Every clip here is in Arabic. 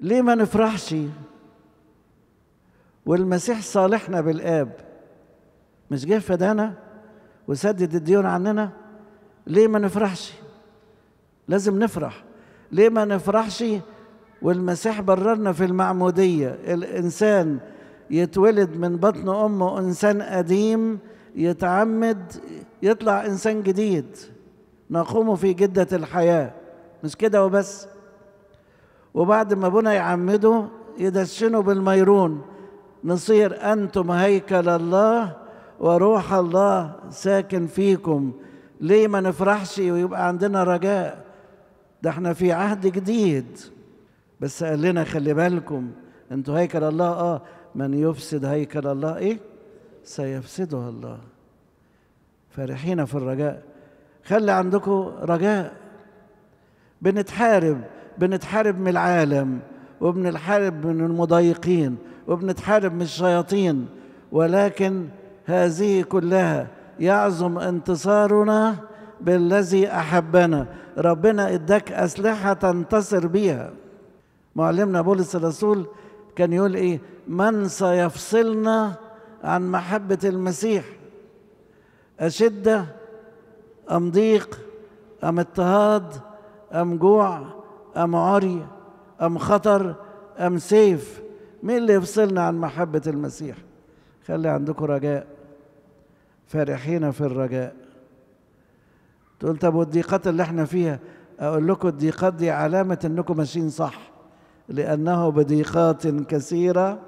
ليه ما نفرحش والمسيح صالحنا بالآب مش جه فدانا وسدد الديون عننا ليه ما نفرحش لازم نفرح ليه ما نفرحش والمسيح بررنا في المعمودية الإنسان يتولد من بطن أمه إنسان قديم يتعمد يطلع إنسان جديد نقوم في جدة الحياة مش كده وبس وبعد ما ابونا يعمده يدشنه بالميرون نصير أنتم هيكل الله وروح الله ساكن فيكم ليه ما نفرحش ويبقى عندنا رجاء ده احنا في عهد جديد بس قال لنا خلي بالكم انتوا هيكل الله اه من يفسد هيكل الله ايه سيفسده الله فرحين في الرجاء خلي عندكم رجاء بنتحارب بنتحارب من العالم وبنتحارب من المضايقين وبنتحارب من الشياطين ولكن هذه كلها يعظم انتصارنا بالذي احبنا ربنا اداك اسلحه تنتصر بيها معلمنا بولس الرسول كان يقول ايه من سيفصلنا عن محبه المسيح اشده ام ضيق ام اضطهاد ام جوع أم عري أم خطر أم سيف مين اللي يفصلنا عن محبة المسيح خلي عندكم رجاء فرحين في الرجاء تقول طب والضيقات اللي احنا فيها أقول لكم الضيقات دي علامة أنكم ماشيين صح لأنه بضيقات كثيرة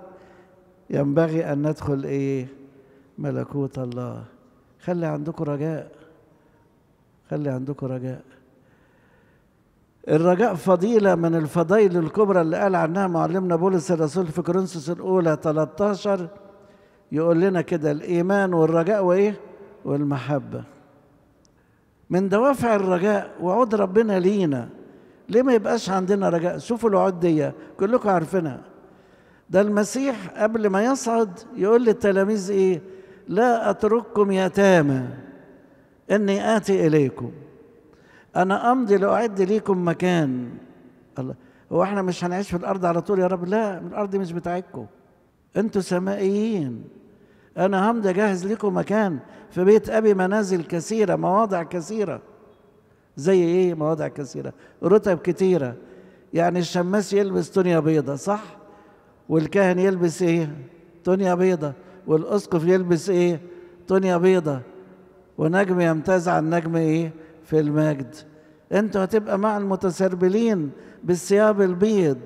ينبغي أن ندخل إيه ملكوت الله خلي عندكم رجاء خلي عندكم رجاء الرجاء فضيلة من الفضائل الكبرى اللي قال عنها معلمنا بولس الرسول في كورنثوس الأولى 13 يقول لنا كده الإيمان والرجاء وإيه؟ والمحبة من دوافع الرجاء وعود ربنا لينا ليه ما يبقاش عندنا رجاء؟ شوفوا الوعود دي كلكم عارفينها ده المسيح قبل ما يصعد يقول للتلاميذ إيه؟ لا أترككم يتامى إني آتي إليكم أنا أمضي لأعد ليكم مكان الله هو احنا مش هنعيش في الأرض على طول يا رب لا الأرض مش بتاعتكم أنتوا سمائيين أنا همضي أجهز لكم مكان في بيت أبي منازل كثيرة مواضع كثيرة زي إيه مواضع كثيرة رتب كثيره يعني الشماس يلبس تونيا بيضة صح والكاهن يلبس إيه تونيا بيضة والأسقف يلبس إيه تونيا بيضة ونجم يمتاز عن نجم إيه في المجد انتوا هتبقى مع المتسربلين بالثياب البيض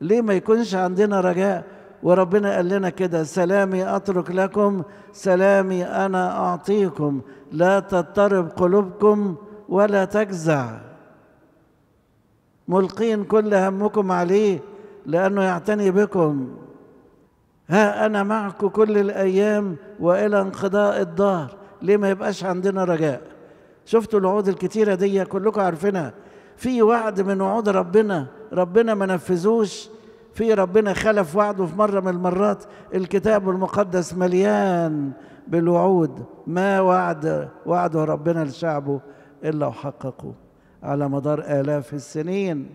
ليه ما يكونش عندنا رجاء وربنا قال لنا كده سلامي اترك لكم سلامي انا اعطيكم لا تضطرب قلوبكم ولا تجزع ملقين كل همكم عليه لانه يعتني بكم ها انا معكم كل الايام والى انقضاء الدهر ليه ما يبقاش عندنا رجاء شفتوا الوعود الكتيره دي كلكم عارفينها في وعد من وعود ربنا ربنا ما نفذوش في ربنا خلف وعده في مره من المرات الكتاب المقدس مليان بالوعود ما وعد وعده ربنا لشعبه الا وحققه على مدار الاف السنين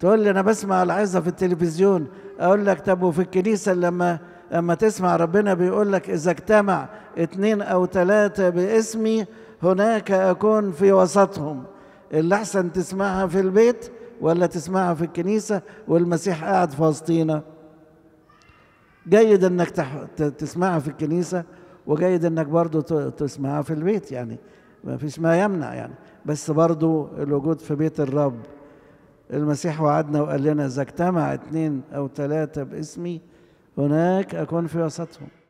تقول لي انا بسمع العظه في التلفزيون اقول لك طب وفي الكنيسه لما لما تسمع ربنا بيقول لك اذا اجتمع اتنين او تلاته باسمي هناك أكون في وسطهم اللي أحسن تسمعها في البيت ولا تسمعها في الكنيسة والمسيح قاعد في وسطينا جيد انك تسمعها في الكنيسة وجيد انك برضو تسمعها في البيت يعني ما فيش ما يمنع يعني بس برضو الوجود في بيت الرب المسيح وعدنا وقال لنا إذا اجتمع اتنين أو ثلاثة باسمي هناك أكون في وسطهم